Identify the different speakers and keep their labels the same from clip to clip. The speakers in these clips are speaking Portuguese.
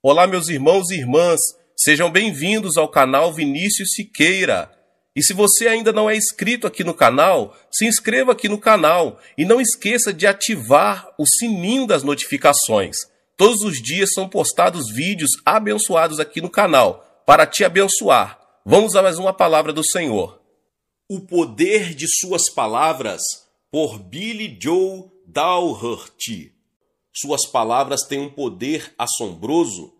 Speaker 1: Olá, meus irmãos e irmãs, sejam bem-vindos ao canal Vinícius Siqueira. E se você ainda não é inscrito aqui no canal, se inscreva aqui no canal e não esqueça de ativar o sininho das notificações. Todos os dias são postados vídeos abençoados aqui no canal para te abençoar. Vamos a mais uma palavra do Senhor. O poder de suas palavras por Billy Joe Dowhurty. Suas palavras têm um poder assombroso.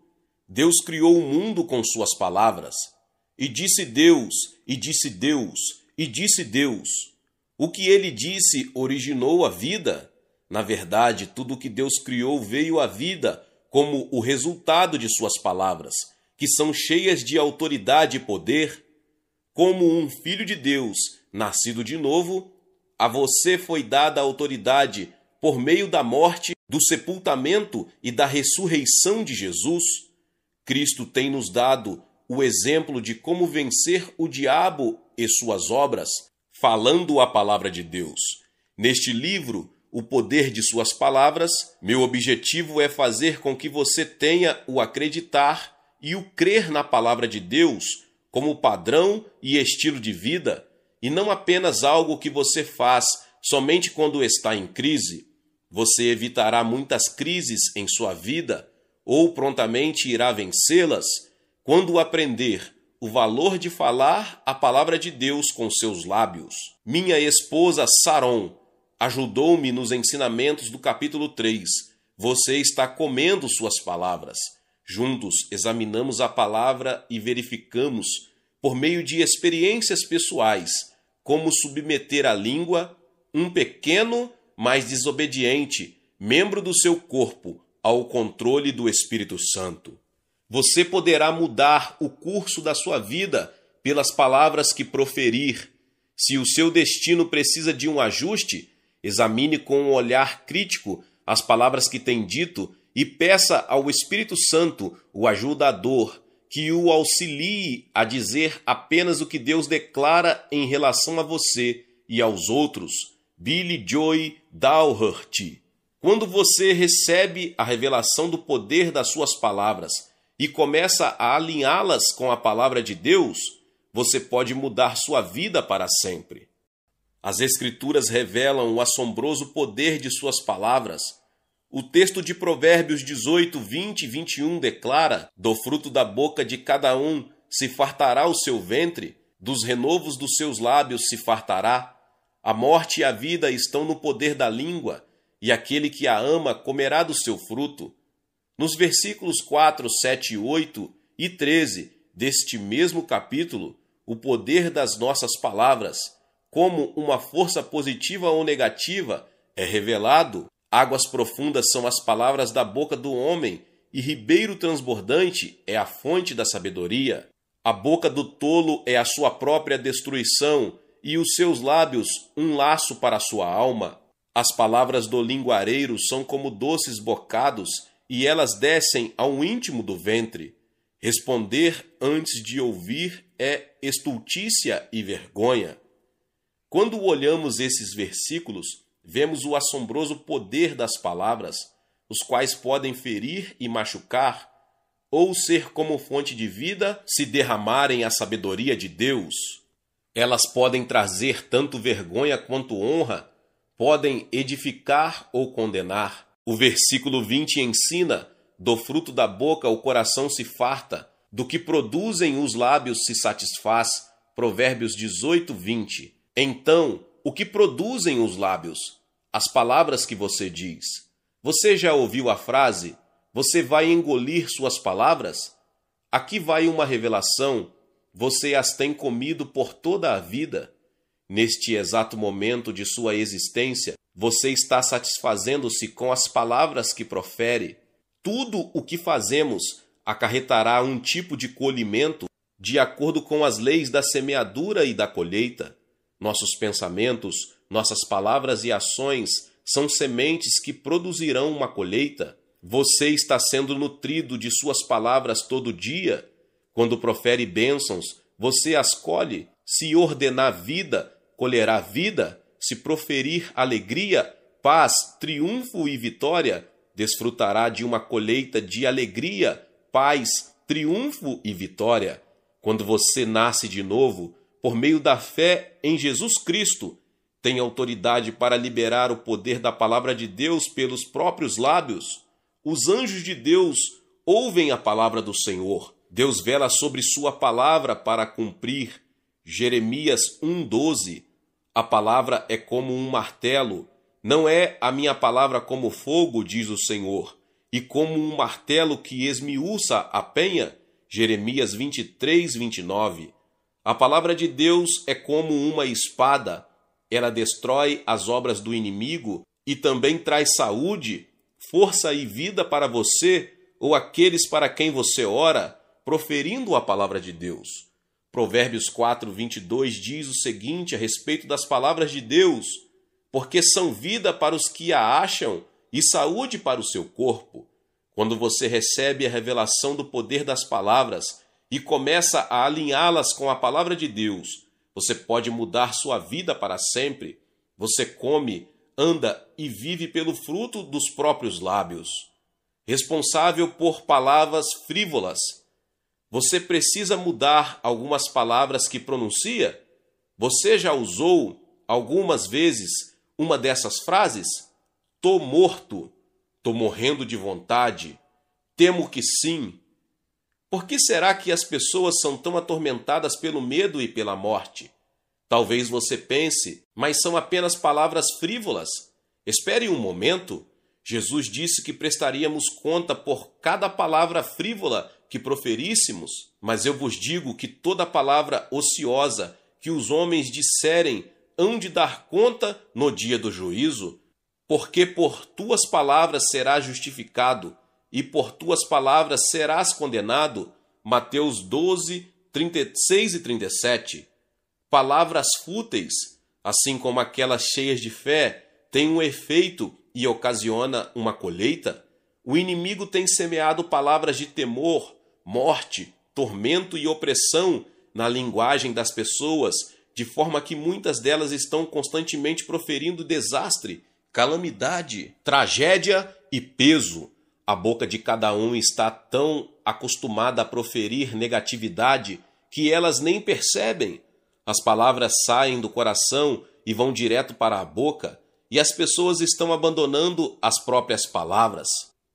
Speaker 1: Deus criou o mundo com suas palavras. E disse Deus, e disse Deus, e disse Deus. O que ele disse originou a vida. Na verdade, tudo o que Deus criou veio à vida como o resultado de suas palavras, que são cheias de autoridade e poder. Como um filho de Deus, nascido de novo, a você foi dada a autoridade por meio da morte do sepultamento e da ressurreição de Jesus, Cristo tem nos dado o exemplo de como vencer o diabo e suas obras, falando a palavra de Deus. Neste livro, O Poder de Suas Palavras, meu objetivo é fazer com que você tenha o acreditar e o crer na palavra de Deus como padrão e estilo de vida, e não apenas algo que você faz somente quando está em crise você evitará muitas crises em sua vida ou prontamente irá vencê-las quando aprender o valor de falar a palavra de Deus com seus lábios. Minha esposa Saron ajudou-me nos ensinamentos do capítulo 3. Você está comendo suas palavras. Juntos examinamos a palavra e verificamos, por meio de experiências pessoais, como submeter a língua, um pequeno mais desobediente, membro do seu corpo, ao controle do Espírito Santo. Você poderá mudar o curso da sua vida pelas palavras que proferir. Se o seu destino precisa de um ajuste, examine com um olhar crítico as palavras que tem dito e peça ao Espírito Santo, o ajudador, que o auxilie a dizer apenas o que Deus declara em relação a você e aos outros Billy Joy Dalhart. Quando você recebe a revelação do poder das suas palavras e começa a alinhá-las com a palavra de Deus, você pode mudar sua vida para sempre. As Escrituras revelam o assombroso poder de suas palavras. O texto de Provérbios 18, 20 e 21 declara: Do fruto da boca de cada um se fartará o seu ventre, dos renovos dos seus lábios se fartará. A morte e a vida estão no poder da língua, e aquele que a ama comerá do seu fruto. Nos versículos 4, 7, 8 e 13 deste mesmo capítulo, o poder das nossas palavras, como uma força positiva ou negativa, é revelado. Águas profundas são as palavras da boca do homem, e ribeiro transbordante é a fonte da sabedoria. A boca do tolo é a sua própria destruição, e os seus lábios um laço para a sua alma. As palavras do linguareiro são como doces bocados, e elas descem ao íntimo do ventre. Responder antes de ouvir é estultícia e vergonha. Quando olhamos esses versículos, vemos o assombroso poder das palavras, os quais podem ferir e machucar, ou ser como fonte de vida se derramarem a sabedoria de Deus. Elas podem trazer tanto vergonha quanto honra, podem edificar ou condenar. O versículo 20 ensina: do fruto da boca o coração se farta, do que produzem os lábios se satisfaz. Provérbios 18, 20. Então, o que produzem os lábios? As palavras que você diz. Você já ouviu a frase: Você vai engolir suas palavras? Aqui vai uma revelação você as tem comido por toda a vida. Neste exato momento de sua existência, você está satisfazendo-se com as palavras que profere. Tudo o que fazemos acarretará um tipo de colhimento de acordo com as leis da semeadura e da colheita. Nossos pensamentos, nossas palavras e ações são sementes que produzirão uma colheita. Você está sendo nutrido de suas palavras todo dia quando profere bênçãos, você as colhe. Se ordenar vida, colherá vida. Se proferir alegria, paz, triunfo e vitória, desfrutará de uma colheita de alegria, paz, triunfo e vitória. Quando você nasce de novo, por meio da fé em Jesus Cristo, tem autoridade para liberar o poder da palavra de Deus pelos próprios lábios. Os anjos de Deus ouvem a palavra do Senhor Deus vela sobre sua palavra para cumprir. Jeremias 1:12. A palavra é como um martelo. Não é a minha palavra como fogo, diz o Senhor, e como um martelo que esmiuça a penha. Jeremias 23:29. A palavra de Deus é como uma espada. Ela destrói as obras do inimigo e também traz saúde, força e vida para você ou aqueles para quem você ora proferindo a palavra de Deus. Provérbios 4, 22 diz o seguinte a respeito das palavras de Deus: porque são vida para os que a acham e saúde para o seu corpo. Quando você recebe a revelação do poder das palavras e começa a alinhá-las com a palavra de Deus, você pode mudar sua vida para sempre. Você come, anda e vive pelo fruto dos próprios lábios. Responsável por palavras frívolas, você precisa mudar algumas palavras que pronuncia? Você já usou algumas vezes uma dessas frases? Tô morto, tô morrendo de vontade, temo que sim. Por que será que as pessoas são tão atormentadas pelo medo e pela morte? Talvez você pense, mas são apenas palavras frívolas. Espere um momento. Jesus disse que prestaríamos conta por cada palavra frívola que proferíssemos, mas eu vos digo que toda palavra ociosa que os homens disserem hão de dar conta no dia do juízo, porque por tuas palavras serás justificado e por tuas palavras serás condenado. Mateus 12, 36 e 37. Palavras fúteis, assim como aquelas cheias de fé, têm um efeito e ocasiona uma colheita. O inimigo tem semeado palavras de temor, morte, tormento e opressão na linguagem das pessoas, de forma que muitas delas estão constantemente proferindo desastre, calamidade, tragédia e peso. A boca de cada um está tão acostumada a proferir negatividade que elas nem percebem. As palavras saem do coração e vão direto para a boca, e as pessoas estão abandonando as próprias palavras.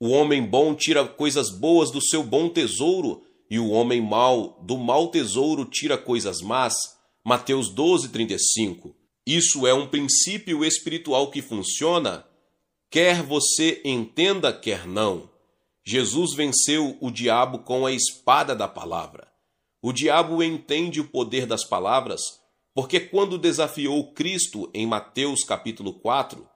Speaker 1: O homem bom tira coisas boas do seu bom tesouro, e o homem mau do mau tesouro tira coisas más. Mateus 12, 35. Isso é um princípio espiritual que funciona, quer você entenda, quer não. Jesus venceu o diabo com a espada da palavra. O diabo entende o poder das palavras, porque quando desafiou Cristo em Mateus capítulo 4,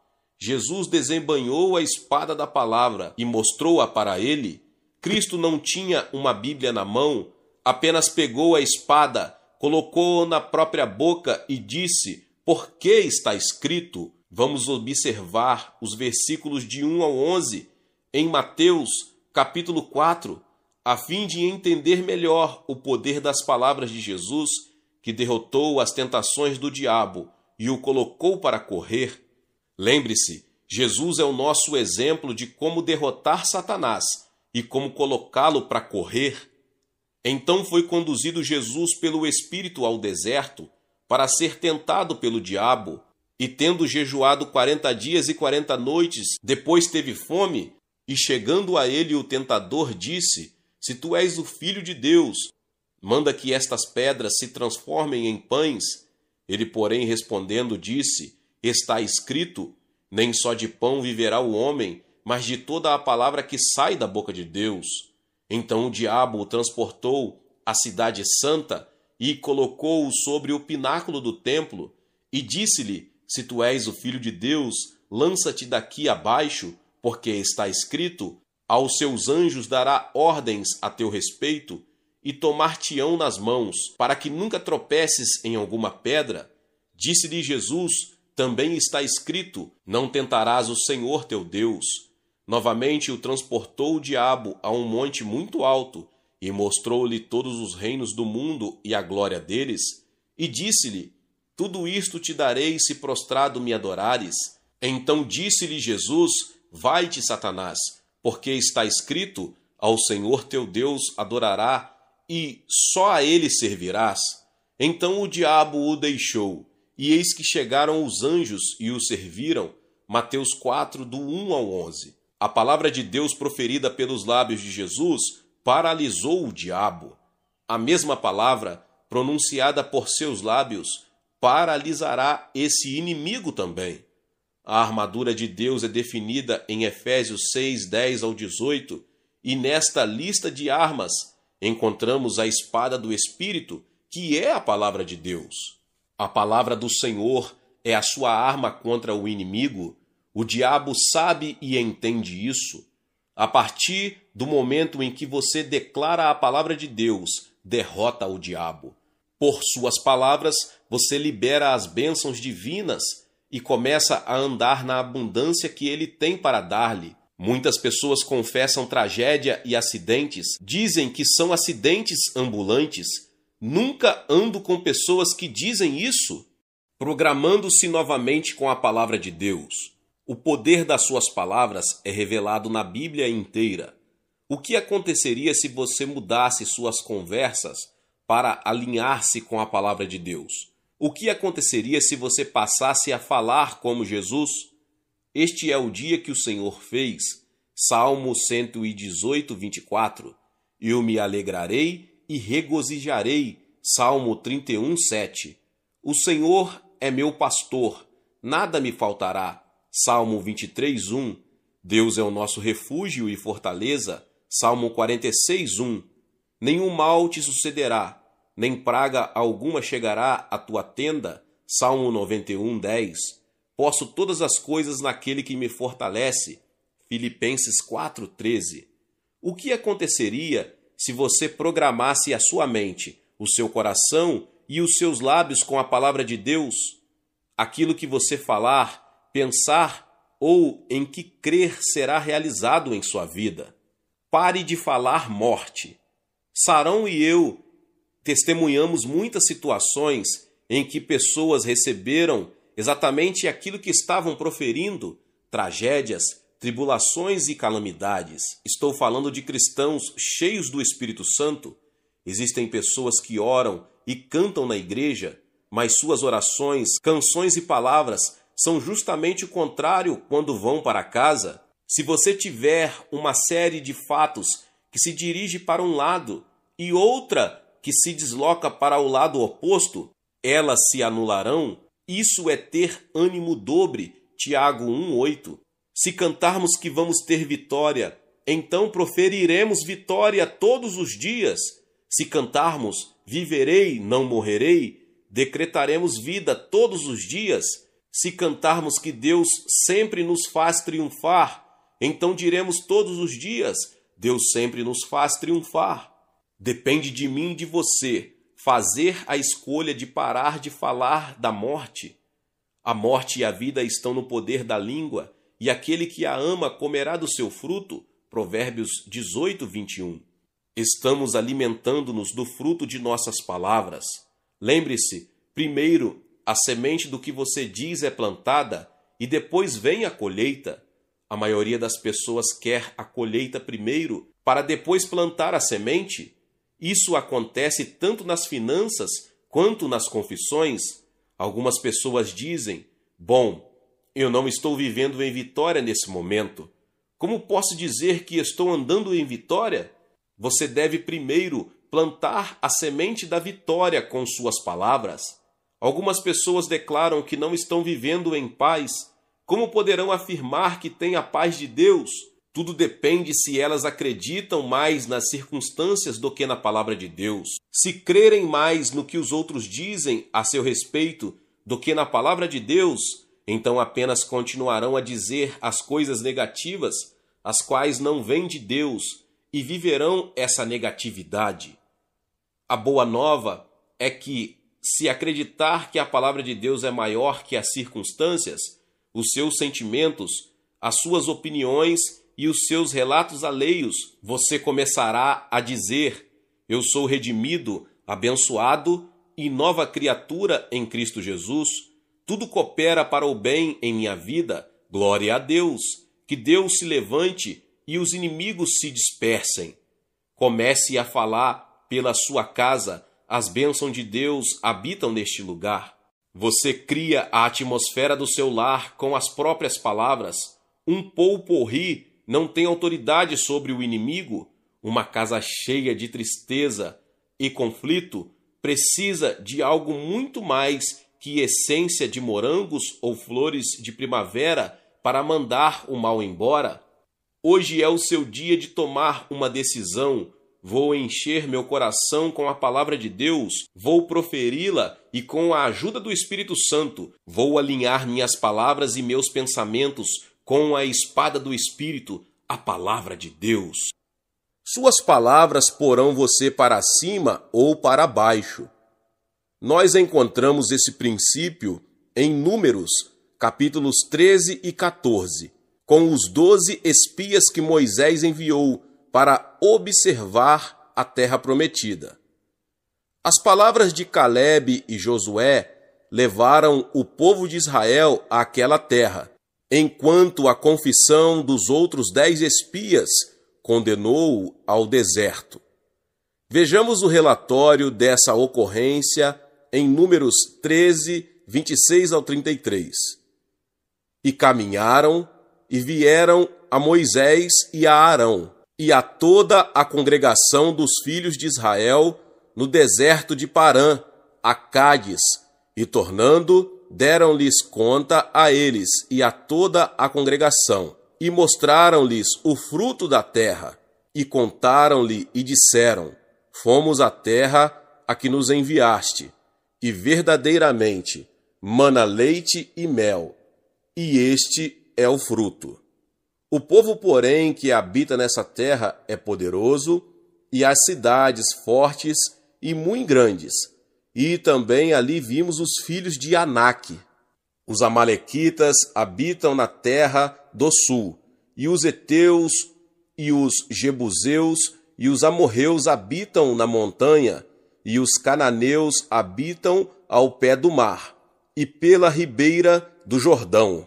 Speaker 1: Jesus desembanhou a espada da palavra e mostrou-a para ele, Cristo não tinha uma Bíblia na mão, apenas pegou a espada, colocou na própria boca e disse: Por que está escrito? Vamos observar os versículos de 1 ao 11 em Mateus, capítulo 4, a fim de entender melhor o poder das palavras de Jesus, que derrotou as tentações do diabo e o colocou para correr Lembre-se, Jesus é o nosso exemplo de como derrotar Satanás e como colocá-lo para correr. Então foi conduzido Jesus pelo Espírito ao deserto para ser tentado pelo diabo, e tendo jejuado quarenta dias e quarenta noites, depois teve fome, e chegando a ele o tentador disse: Se tu és o filho de Deus, manda que estas pedras se transformem em pães. Ele, porém, respondendo, disse: Está escrito: Nem só de pão viverá o homem, mas de toda a palavra que sai da boca de Deus. Então o diabo o transportou à cidade santa e colocou-o sobre o pináculo do templo e disse-lhe: Se tu és o filho de Deus, lança-te daqui abaixo, porque está escrito: Aos seus anjos dará ordens a teu respeito e tomar-te-ão nas mãos, para que nunca tropeces em alguma pedra. Disse-lhe Jesus: também está escrito: Não tentarás o Senhor teu Deus. Novamente o transportou o diabo a um monte muito alto, e mostrou-lhe todos os reinos do mundo e a glória deles, e disse-lhe: Tudo isto te darei se prostrado me adorares. Então disse-lhe Jesus: Vai-te, Satanás, porque está escrito: Ao Senhor teu Deus adorará, e só a ele servirás. Então o diabo o deixou, e eis que chegaram os anjos e o serviram. Mateus 4, do 1 ao 11. A palavra de Deus proferida pelos lábios de Jesus paralisou o diabo. A mesma palavra pronunciada por seus lábios paralisará esse inimigo também. A armadura de Deus é definida em Efésios 6, 10 ao 18, e nesta lista de armas encontramos a espada do Espírito, que é a palavra de Deus. A palavra do Senhor é a sua arma contra o inimigo. O diabo sabe e entende isso. A partir do momento em que você declara a palavra de Deus, derrota o diabo. Por suas palavras, você libera as bênçãos divinas e começa a andar na abundância que ele tem para dar-lhe. Muitas pessoas confessam tragédia e acidentes, dizem que são acidentes ambulantes Nunca ando com pessoas que dizem isso, programando-se novamente com a palavra de Deus. O poder das suas palavras é revelado na Bíblia inteira. O que aconteceria se você mudasse suas conversas para alinhar-se com a palavra de Deus? O que aconteceria se você passasse a falar como Jesus? Este é o dia que o Senhor fez. Salmo 118, 24. Eu me alegrarei e regozijarei. Salmo 31, 7. O Senhor é meu pastor, nada me faltará. Salmo 23, 1. Deus é o nosso refúgio e fortaleza. Salmo 46, 1. Nenhum mal te sucederá, nem praga alguma chegará à tua tenda. Salmo 91, 10. Posso todas as coisas naquele que me fortalece. Filipenses 4, 13. O que aconteceria se você programasse a sua mente, o seu coração e os seus lábios com a palavra de Deus, aquilo que você falar, pensar ou em que crer será realizado em sua vida. Pare de falar morte. Sarão e eu testemunhamos muitas situações em que pessoas receberam exatamente aquilo que estavam proferindo, tragédias, tribulações e calamidades, estou falando de cristãos cheios do Espírito Santo. Existem pessoas que oram e cantam na igreja, mas suas orações, canções e palavras são justamente o contrário quando vão para casa. Se você tiver uma série de fatos que se dirige para um lado e outra que se desloca para o lado oposto, elas se anularão. Isso é ter ânimo dobre. Tiago 1:8. Se cantarmos que vamos ter vitória, então proferiremos vitória todos os dias. Se cantarmos, viverei, não morrerei, decretaremos vida todos os dias. Se cantarmos que Deus sempre nos faz triunfar, então diremos todos os dias: Deus sempre nos faz triunfar. Depende de mim e de você fazer a escolha de parar de falar da morte. A morte e a vida estão no poder da língua e aquele que a ama comerá do seu fruto. Provérbios 18, 21. Estamos alimentando-nos do fruto de nossas palavras. Lembre-se, primeiro, a semente do que você diz é plantada e depois vem a colheita. A maioria das pessoas quer a colheita primeiro para depois plantar a semente. Isso acontece tanto nas finanças quanto nas confissões. Algumas pessoas dizem: Bom, eu não estou vivendo em vitória nesse momento. Como posso dizer que estou andando em vitória? Você deve primeiro plantar a semente da vitória com suas palavras. Algumas pessoas declaram que não estão vivendo em paz. Como poderão afirmar que têm a paz de Deus? Tudo depende se elas acreditam mais nas circunstâncias do que na palavra de Deus. Se crerem mais no que os outros dizem a seu respeito do que na palavra de Deus, então apenas continuarão a dizer as coisas negativas, as quais não vêm de Deus, e viverão essa negatividade. A boa nova é que, se acreditar que a palavra de Deus é maior que as circunstâncias, os seus sentimentos, as suas opiniões e os seus relatos alheios, você começará a dizer: Eu sou redimido, abençoado e nova criatura em Cristo Jesus tudo coopera para o bem em minha vida, glória a Deus, que Deus se levante e os inimigos se dispersem. Comece a falar pela sua casa, as bênçãos de Deus habitam neste lugar. Você cria a atmosfera do seu lar com as próprias palavras. Um poupo-ri não tem autoridade sobre o inimigo. Uma casa cheia de tristeza e conflito precisa de algo muito mais que essência de morangos ou flores de primavera para mandar o mal embora? Hoje é o seu dia de tomar uma decisão. Vou encher meu coração com a palavra de Deus, vou proferi-la e com a ajuda do Espírito Santo, vou alinhar minhas palavras e meus pensamentos com a espada do Espírito, a palavra de Deus. Suas palavras porão você para cima ou para baixo. Nós encontramos esse princípio em Números, capítulos 13 e 14, com os doze espias que Moisés enviou para observar a terra prometida. As palavras de Caleb e Josué levaram o povo de Israel àquela terra, enquanto a confissão dos outros dez espias condenou-o ao deserto. Vejamos o relatório dessa ocorrência em Números 13, 26 ao 33. E caminharam e vieram a Moisés e a Arão e a toda a congregação dos filhos de Israel no deserto de Parã, a Cádiz, e tornando, deram-lhes conta a eles e a toda a congregação, e mostraram-lhes o fruto da terra, e contaram-lhe e disseram: Fomos à terra a que nos enviaste e verdadeiramente mana leite e mel, e este é o fruto. O povo, porém, que habita nessa terra é poderoso, e as cidades fortes e muito grandes. E também ali vimos os filhos de Anak. Os Amalequitas habitam na terra do sul, e os Eteus, e os Jebuseus, e os Amorreus habitam na montanha, e os cananeus habitam ao pé do mar e pela ribeira do Jordão.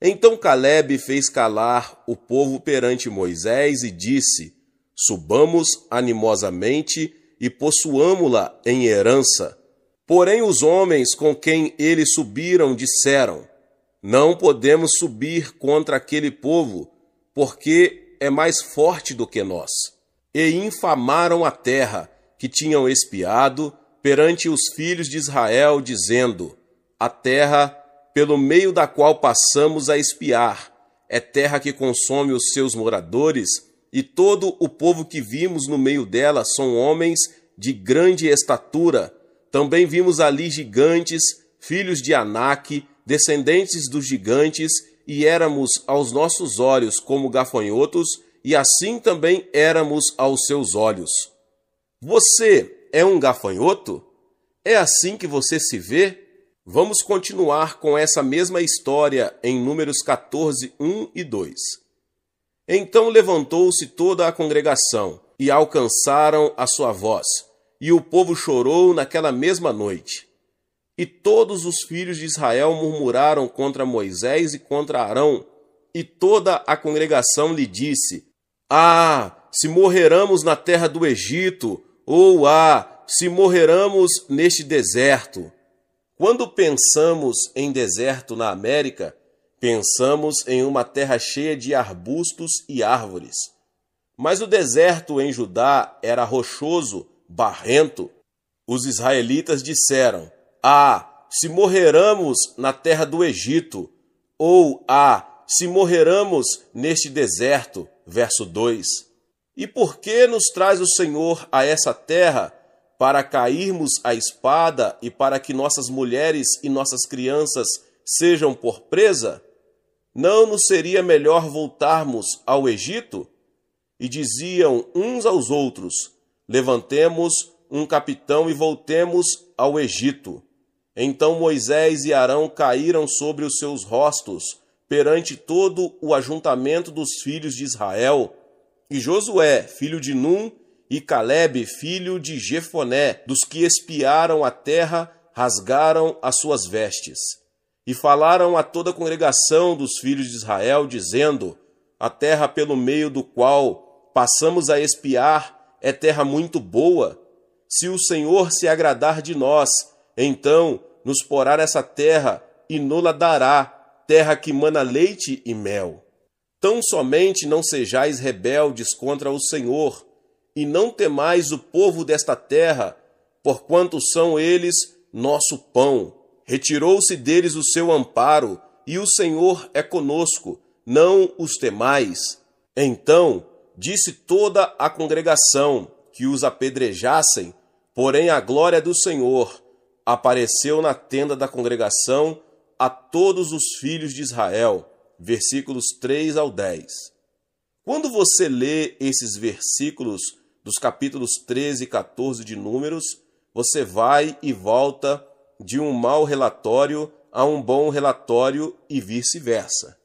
Speaker 1: Então Caleb fez calar o povo perante Moisés e disse: Subamos animosamente e possuamo-la em herança. Porém, os homens com quem eles subiram disseram: Não podemos subir contra aquele povo, porque é mais forte do que nós. E infamaram a terra que tinham espiado perante os filhos de Israel, dizendo: A terra pelo meio da qual passamos a espiar é terra que consome os seus moradores, e todo o povo que vimos no meio dela são homens de grande estatura. Também vimos ali gigantes, filhos de Anak, descendentes dos gigantes, e éramos aos nossos olhos como gafanhotos, e assim também éramos aos seus olhos. Você é um gafanhoto? É assim que você se vê? Vamos continuar com essa mesma história em Números 14, 1 e 2. Então levantou-se toda a congregação e alcançaram a sua voz, e o povo chorou naquela mesma noite. E todos os filhos de Israel murmuraram contra Moisés e contra Arão, e toda a congregação lhe disse: Ah, se morreramos na terra do Egito, ou ah, se morreramos neste deserto. Quando pensamos em deserto na América, pensamos em uma terra cheia de arbustos e árvores. Mas o deserto em Judá era rochoso, barrento. Os israelitas disseram: Ah, se morreramos na terra do Egito, ou Ah, se morreramos neste deserto. Verso 2. E por que nos traz o Senhor a essa terra para cairmos a espada e para que nossas mulheres e nossas crianças sejam por presa? Não nos seria melhor voltarmos ao Egito? E diziam uns aos outros: Levantemos um capitão e voltemos ao Egito. Então Moisés e Arão caíram sobre os seus rostos perante todo o ajuntamento dos filhos de Israel, e Josué, filho de Num, e Caleb, filho de Jefoné, dos que espiaram a terra, rasgaram as suas vestes. E falaram a toda a congregação dos filhos de Israel, dizendo: A terra pelo meio do qual passamos a espiar é terra muito boa. Se o Senhor se agradar de nós, então nos porá nessa terra e nola dará, terra que mana leite e mel. Tão somente não sejais rebeldes contra o Senhor, e não temais o povo desta terra, porquanto são eles nosso pão. Retirou-se deles o seu amparo, e o Senhor é conosco, não os temais. Então disse toda a congregação que os apedrejassem, porém a glória do Senhor apareceu na tenda da congregação a todos os filhos de Israel versículos 3 ao 10. Quando você lê esses versículos dos capítulos 13 e 14 de Números, você vai e volta de um mau relatório a um bom relatório e vice-versa.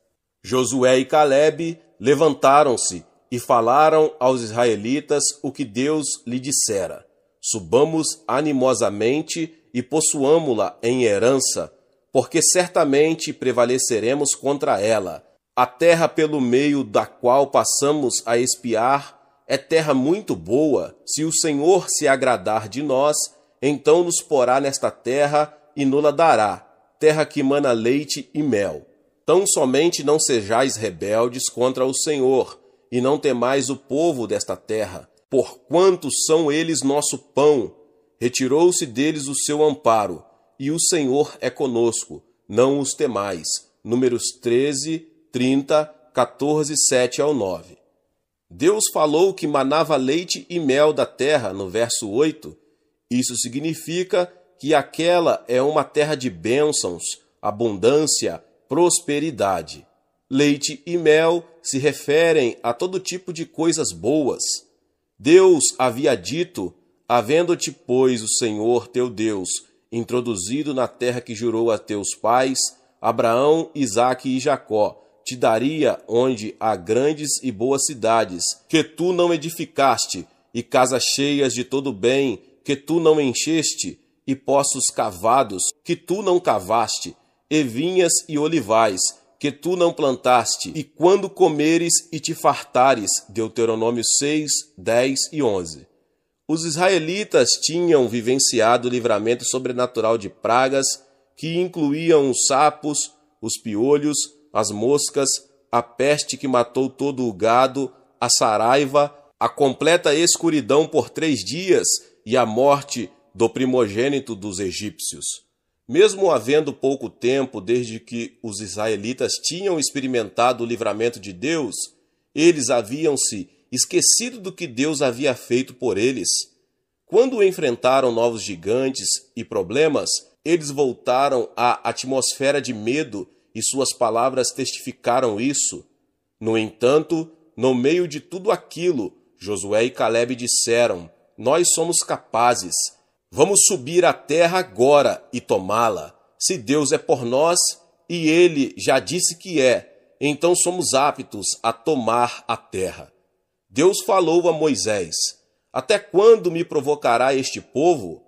Speaker 1: Josué e Caleb levantaram-se e falaram aos israelitas o que Deus lhe dissera: Subamos animosamente e possuamo-la em herança porque certamente prevaleceremos contra ela. A terra pelo meio da qual passamos a espiar é terra muito boa. Se o Senhor se agradar de nós, então nos porá nesta terra e nola dará, terra que mana leite e mel. Tão somente não sejais rebeldes contra o Senhor, e não temais o povo desta terra, porquanto são eles nosso pão. Retirou-se deles o seu amparo e o Senhor é conosco, não os temais. Números 13, 30, 14, 7 ao 9. Deus falou que manava leite e mel da terra, no verso 8. Isso significa que aquela é uma terra de bênçãos, abundância, prosperidade. Leite e mel se referem a todo tipo de coisas boas. Deus havia dito: Havendo-te, pois, o Senhor teu Deus introduzido na terra que jurou a teus pais, Abraão, Isaque e Jacó, te daria onde há grandes e boas cidades, que tu não edificaste, e casas cheias de todo bem, que tu não encheste, e poços cavados, que tu não cavaste, e vinhas e olivais, que tu não plantaste, e quando comeres e te fartares. Deuteronômio 6, 10 e 11 os israelitas tinham vivenciado o livramento sobrenatural de pragas, que incluíam os sapos, os piolhos, as moscas, a peste que matou todo o gado, a saraiva, a completa escuridão por três dias e a morte do primogênito dos egípcios. Mesmo havendo pouco tempo desde que os israelitas tinham experimentado o livramento de Deus, eles haviam se esquecido do que Deus havia feito por eles. Quando enfrentaram novos gigantes e problemas, eles voltaram à atmosfera de medo e suas palavras testificaram isso. No entanto, no meio de tudo aquilo, Josué e Caleb disseram: Nós somos capazes. Vamos subir à terra agora e tomá-la. Se Deus é por nós e ele já disse que é, então somos aptos a tomar a terra. Deus falou a Moisés: Até quando me provocará este povo?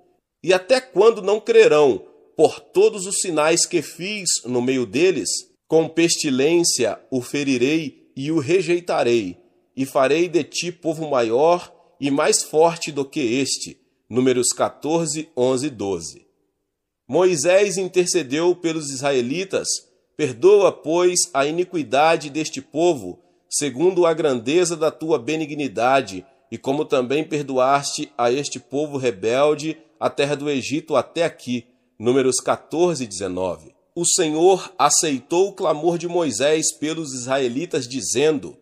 Speaker 1: E até quando não crerão por todos os sinais que fiz no meio deles? Com pestilência o ferirei e o rejeitarei, e farei de ti povo maior e mais forte do que este. Números 14, 11 e 12. Moisés intercedeu pelos israelitas, perdoa, pois, a iniquidade deste povo segundo a grandeza da tua benignidade, e como também perdoaste a este povo rebelde a terra do Egito até aqui. Números 14 19. O Senhor aceitou o clamor de Moisés pelos israelitas, dizendo: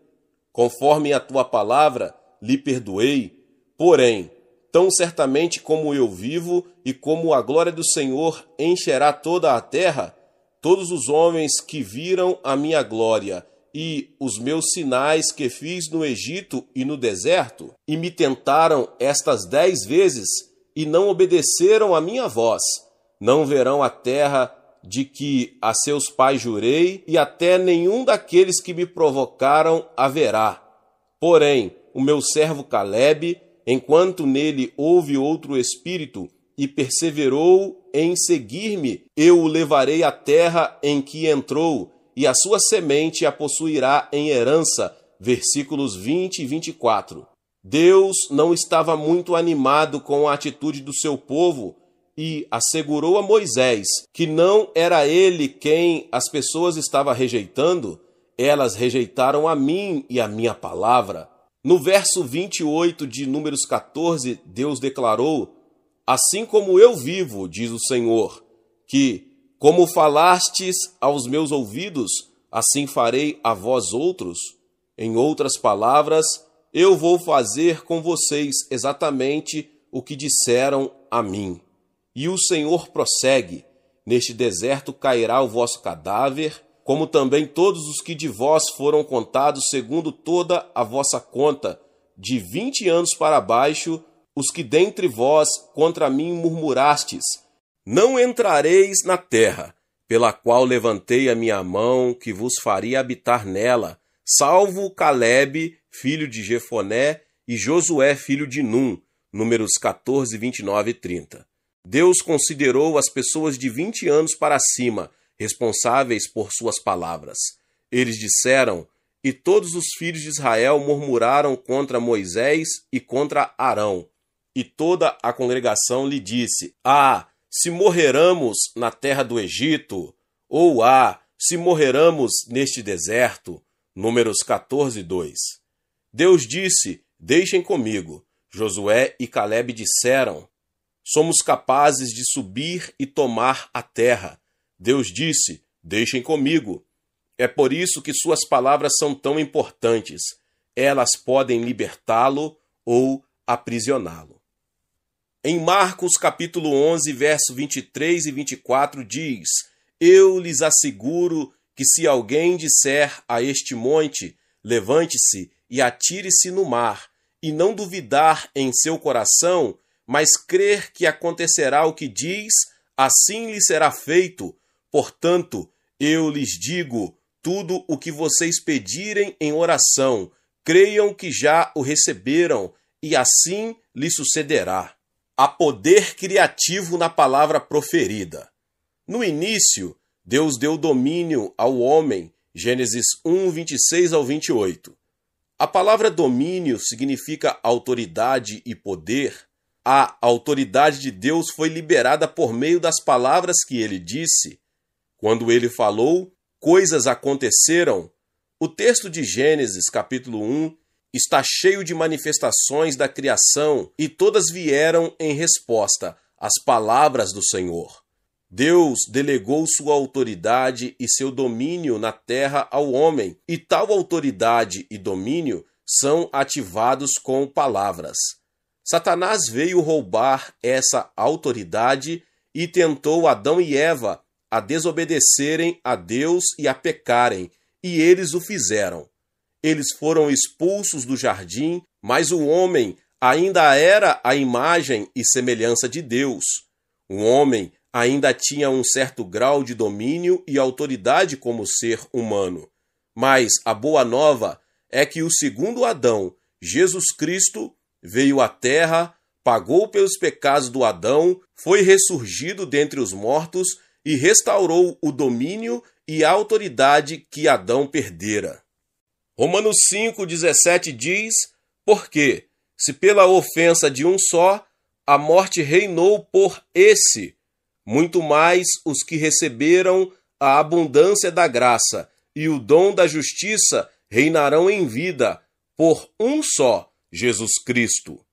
Speaker 1: Conforme a tua palavra, lhe perdoei. Porém, tão certamente como eu vivo e como a glória do Senhor encherá toda a terra, todos os homens que viram a minha glória e os meus sinais que fiz no Egito e no deserto, e me tentaram estas dez vezes, e não obedeceram à minha voz, não verão a terra de que a seus pais jurei, e até nenhum daqueles que me provocaram haverá. Porém, o meu servo Caleb, enquanto nele houve outro espírito, e perseverou em seguir-me, eu o levarei à terra em que entrou, e a sua semente a possuirá em herança. Versículos 20 e 24. Deus não estava muito animado com a atitude do seu povo e assegurou a Moisés que não era ele quem as pessoas estava rejeitando, elas rejeitaram a mim e a minha palavra. No verso 28 de Números 14, Deus declarou: Assim como eu vivo, diz o Senhor, que como falastes aos meus ouvidos, assim farei a vós outros. Em outras palavras, eu vou fazer com vocês exatamente o que disseram a mim. E o Senhor prossegue: Neste deserto cairá o vosso cadáver, como também todos os que de vós foram contados segundo toda a vossa conta, de vinte anos para baixo, os que dentre vós contra mim murmurastes não entrareis na terra, pela qual levantei a minha mão, que vos faria habitar nela, salvo Caleb, filho de Jefoné, e Josué, filho de Num, números 14, 29 e 30. Deus considerou as pessoas de 20 anos para cima responsáveis por suas palavras. Eles disseram: E todos os filhos de Israel murmuraram contra Moisés e contra Arão. E toda a congregação lhe disse: Ah, se morreramos na terra do Egito, ou ah, se morreramos neste deserto. Números 14, 2. Deus disse: Deixem comigo. Josué e Caleb disseram: Somos capazes de subir e tomar a terra. Deus disse: Deixem comigo. É por isso que suas palavras são tão importantes. Elas podem libertá-lo ou aprisioná-lo. Em Marcos capítulo 11, verso 23 e 24 diz: Eu lhes asseguro que se alguém disser a este monte: Levante-se e atire-se no mar, e não duvidar em seu coração, mas crer que acontecerá o que diz, assim lhe será feito. Portanto, eu lhes digo: tudo o que vocês pedirem em oração, creiam que já o receberam, e assim lhe sucederá. Há poder criativo na palavra proferida. No início, Deus deu domínio ao homem, Gênesis 1, 26 ao 28. A palavra domínio significa autoridade e poder. A autoridade de Deus foi liberada por meio das palavras que ele disse. Quando ele falou, coisas aconteceram. O texto de Gênesis, capítulo 1, está cheio de manifestações da criação, e todas vieram em resposta às palavras do Senhor. Deus delegou sua autoridade e seu domínio na terra ao homem, e tal autoridade e domínio são ativados com palavras. Satanás veio roubar essa autoridade e tentou Adão e Eva a desobedecerem a Deus e a pecarem, e eles o fizeram eles foram expulsos do jardim, mas o homem ainda era a imagem e semelhança de Deus. O homem ainda tinha um certo grau de domínio e autoridade como ser humano. Mas a boa nova é que o segundo Adão, Jesus Cristo, veio à terra, pagou pelos pecados do Adão, foi ressurgido dentre os mortos e restaurou o domínio e a autoridade que Adão perdera. Romanos 5,17 diz: Porque, se pela ofensa de um só, a morte reinou por esse, muito mais os que receberam a abundância da graça e o dom da justiça reinarão em vida por um só, Jesus Cristo.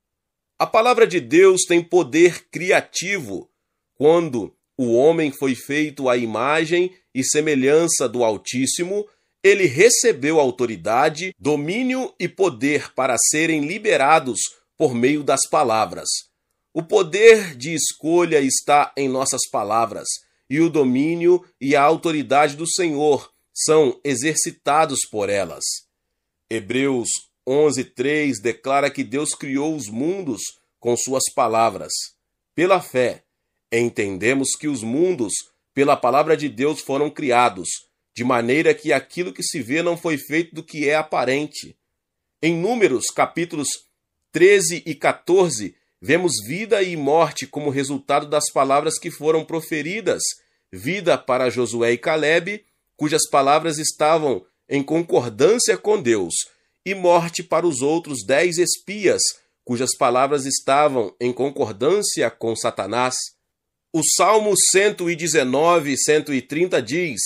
Speaker 1: A palavra de Deus tem poder criativo quando o homem foi feito à imagem e semelhança do Altíssimo ele recebeu autoridade, domínio e poder para serem liberados por meio das palavras. O poder de escolha está em nossas palavras, e o domínio e a autoridade do Senhor são exercitados por elas. Hebreus 11:3 declara que Deus criou os mundos com suas palavras. Pela fé, entendemos que os mundos, pela palavra de Deus, foram criados de maneira que aquilo que se vê não foi feito do que é aparente. Em Números, capítulos 13 e 14, vemos vida e morte como resultado das palavras que foram proferidas, vida para Josué e Caleb, cujas palavras estavam em concordância com Deus, e morte para os outros dez espias, cujas palavras estavam em concordância com Satanás. O Salmo 119 130 diz: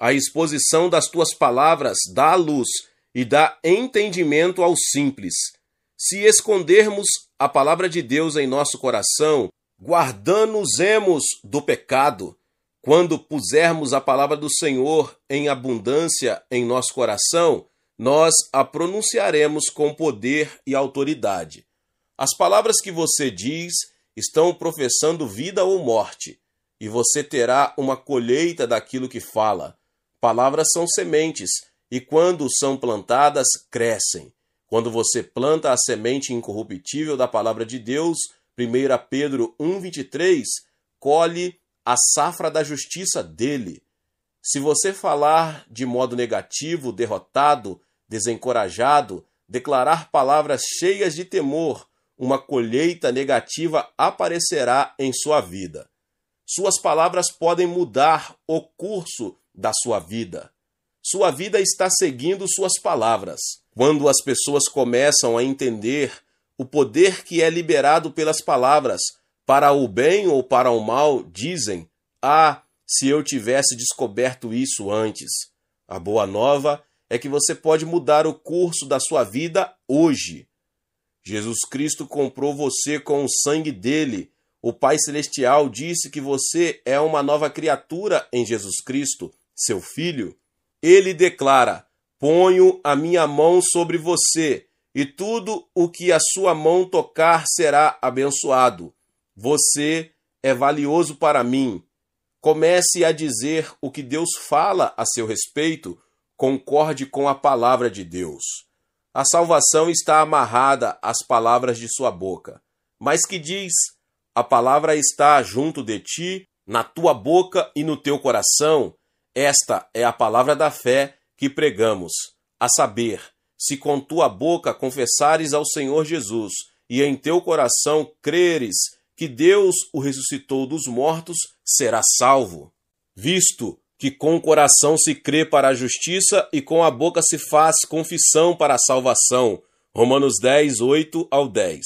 Speaker 1: a exposição das tuas palavras dá luz e dá entendimento ao simples. Se escondermos a palavra de Deus em nosso coração, guardando nos do pecado. Quando pusermos a palavra do Senhor em abundância em nosso coração, nós a pronunciaremos com poder e autoridade. As palavras que você diz estão professando vida ou morte, e você terá uma colheita daquilo que fala. Palavras são sementes, e quando são plantadas, crescem. Quando você planta a semente incorruptível da palavra de Deus, 1 Pedro 1,23, colhe a safra da justiça dele. Se você falar de modo negativo, derrotado, desencorajado, declarar palavras cheias de temor, uma colheita negativa aparecerá em sua vida. Suas palavras podem mudar o curso da sua vida. Sua vida está seguindo suas palavras. Quando as pessoas começam a entender o poder que é liberado pelas palavras, para o bem ou para o mal, dizem: Ah, se eu tivesse descoberto isso antes. A boa nova é que você pode mudar o curso da sua vida hoje. Jesus Cristo comprou você com o sangue dele. O Pai Celestial disse que você é uma nova criatura em Jesus Cristo seu filho, ele declara: Ponho a minha mão sobre você, e tudo o que a sua mão tocar será abençoado. Você é valioso para mim. Comece a dizer o que Deus fala a seu respeito, concorde com a palavra de Deus. A salvação está amarrada às palavras de sua boca. Mas que diz: A palavra está junto de ti, na tua boca e no teu coração, esta é a palavra da fé que pregamos, a saber, se com tua boca confessares ao Senhor Jesus e em teu coração creres que Deus o ressuscitou dos mortos, será salvo. Visto que com o coração se crê para a justiça e com a boca se faz confissão para a salvação. Romanos 10, 8 ao 10.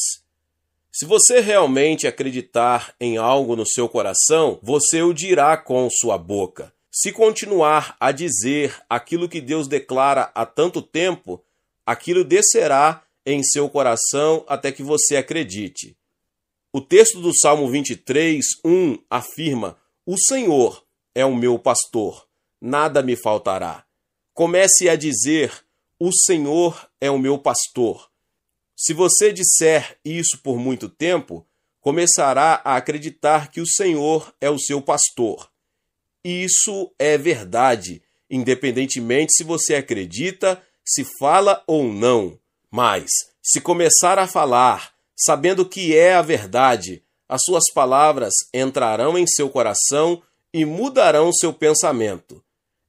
Speaker 1: Se você realmente acreditar em algo no seu coração, você o dirá com sua boca. Se continuar a dizer aquilo que Deus declara há tanto tempo, aquilo descerá em seu coração até que você acredite. O texto do Salmo 23, 1 afirma: O Senhor é o meu pastor, nada me faltará. Comece a dizer: O Senhor é o meu pastor. Se você disser isso por muito tempo, começará a acreditar que o Senhor é o seu pastor isso é verdade, independentemente se você acredita, se fala ou não. Mas, se começar a falar, sabendo que é a verdade, as suas palavras entrarão em seu coração e mudarão seu pensamento.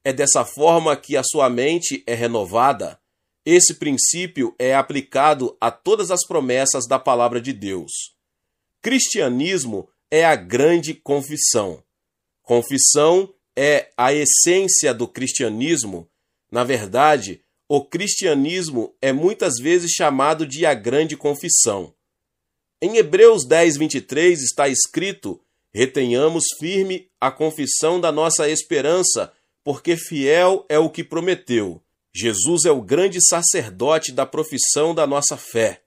Speaker 1: É dessa forma que a sua mente é renovada. Esse princípio é aplicado a todas as promessas da palavra de Deus. Cristianismo é a grande confissão. Confissão é a essência do cristianismo. Na verdade, o cristianismo é muitas vezes chamado de a grande confissão. Em Hebreus 10, 23 está escrito: retenhamos firme a confissão da nossa esperança, porque fiel é o que prometeu. Jesus é o grande sacerdote da profissão da nossa fé.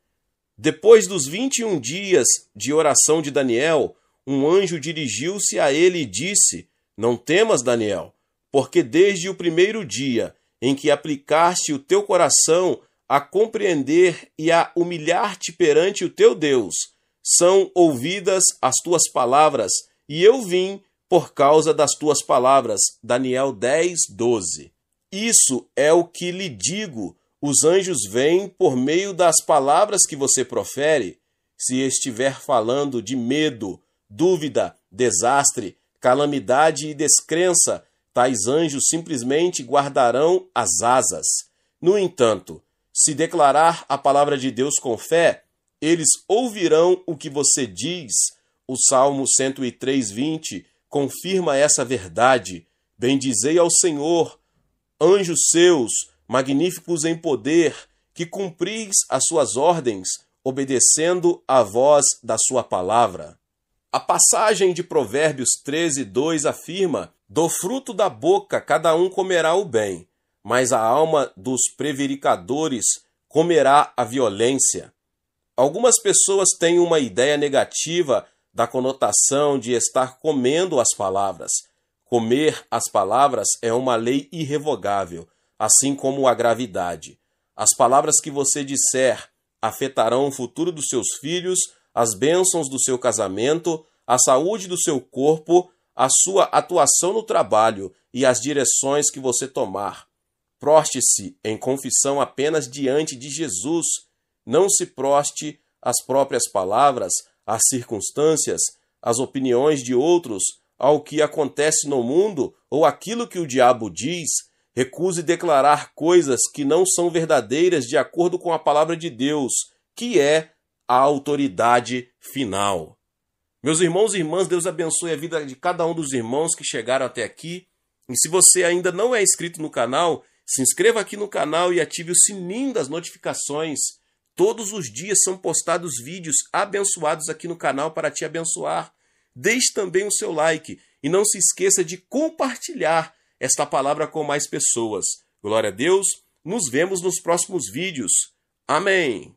Speaker 1: Depois dos 21 dias de oração de Daniel, um anjo dirigiu-se a ele e disse: Não temas, Daniel, porque desde o primeiro dia em que aplicaste o teu coração a compreender e a humilhar-te perante o teu Deus, são ouvidas as tuas palavras, e eu vim por causa das tuas palavras. Daniel 10, 12. Isso é o que lhe digo: os anjos vêm por meio das palavras que você profere. Se estiver falando de medo, dúvida, desastre, calamidade e descrença, tais anjos simplesmente guardarão as asas. No entanto, se declarar a palavra de Deus com fé, eles ouvirão o que você diz. O Salmo 103:20 confirma essa verdade. Bendizei ao Senhor, anjos seus, magníficos em poder, que cumpris as suas ordens, obedecendo à voz da sua palavra. A passagem de Provérbios 13, 2 afirma: Do fruto da boca cada um comerá o bem, mas a alma dos prevericadores comerá a violência. Algumas pessoas têm uma ideia negativa da conotação de estar comendo as palavras. Comer as palavras é uma lei irrevogável, assim como a gravidade. As palavras que você disser afetarão o futuro dos seus filhos as bênçãos do seu casamento, a saúde do seu corpo, a sua atuação no trabalho e as direções que você tomar. Proste-se em confissão apenas diante de Jesus. Não se proste às próprias palavras, às circunstâncias, às opiniões de outros, ao que acontece no mundo ou aquilo que o diabo diz. Recuse declarar coisas que não são verdadeiras de acordo com a palavra de Deus, que é a autoridade final. Meus irmãos e irmãs, Deus abençoe a vida de cada um dos irmãos que chegaram até aqui. E se você ainda não é inscrito no canal, se inscreva aqui no canal e ative o sininho das notificações. Todos os dias são postados vídeos abençoados aqui no canal para te abençoar. Deixe também o seu like e não se esqueça de compartilhar esta palavra com mais pessoas. Glória a Deus. Nos vemos nos próximos vídeos. Amém.